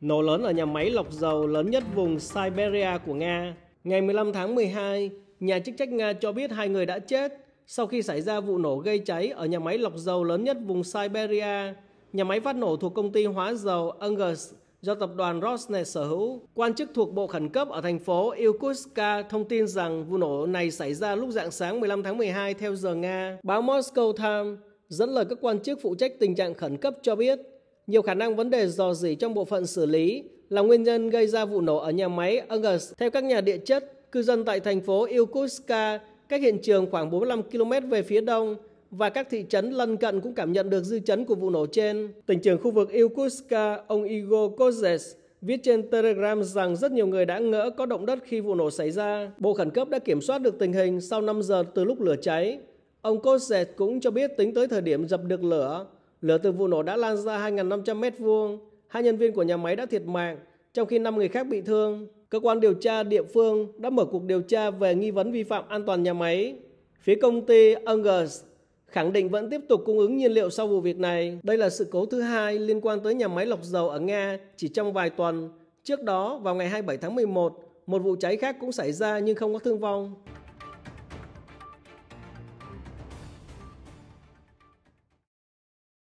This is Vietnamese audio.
Nổ lớn ở nhà máy lọc dầu lớn nhất vùng Siberia của Nga. Ngày 15 tháng 12, nhà chức trách Nga cho biết hai người đã chết sau khi xảy ra vụ nổ gây cháy ở nhà máy lọc dầu lớn nhất vùng Siberia. Nhà máy phát nổ thuộc công ty hóa dầu Angus do tập đoàn Rosneft sở hữu. Quan chức thuộc bộ khẩn cấp ở thành phố Irkutsk thông tin rằng vụ nổ này xảy ra lúc dạng sáng 15 tháng 12 theo giờ Nga. Báo Moscow Times dẫn lời các quan chức phụ trách tình trạng khẩn cấp cho biết nhiều khả năng vấn đề dò dỉ trong bộ phận xử lý là nguyên nhân gây ra vụ nổ ở nhà máy Angus. Theo các nhà địa chất, cư dân tại thành phố Irkutsk, cách hiện trường khoảng 45 km về phía đông, và các thị trấn lân cận cũng cảm nhận được dư chấn của vụ nổ trên. Tỉnh trưởng khu vực Irkutsk, ông Igor Kozes, viết trên Telegram rằng rất nhiều người đã ngỡ có động đất khi vụ nổ xảy ra. Bộ khẩn cấp đã kiểm soát được tình hình sau 5 giờ từ lúc lửa cháy. Ông Kozes cũng cho biết tính tới thời điểm dập được lửa, Lửa từ vụ nổ đã lan ra 2.500 mét vuông. hai nhân viên của nhà máy đã thiệt mạng, trong khi 5 người khác bị thương. Cơ quan điều tra địa phương đã mở cuộc điều tra về nghi vấn vi phạm an toàn nhà máy. Phía công ty Ungers khẳng định vẫn tiếp tục cung ứng nhiên liệu sau vụ việc này. Đây là sự cố thứ hai liên quan tới nhà máy lọc dầu ở Nga chỉ trong vài tuần. Trước đó, vào ngày 27 tháng 11, một vụ cháy khác cũng xảy ra nhưng không có thương vong.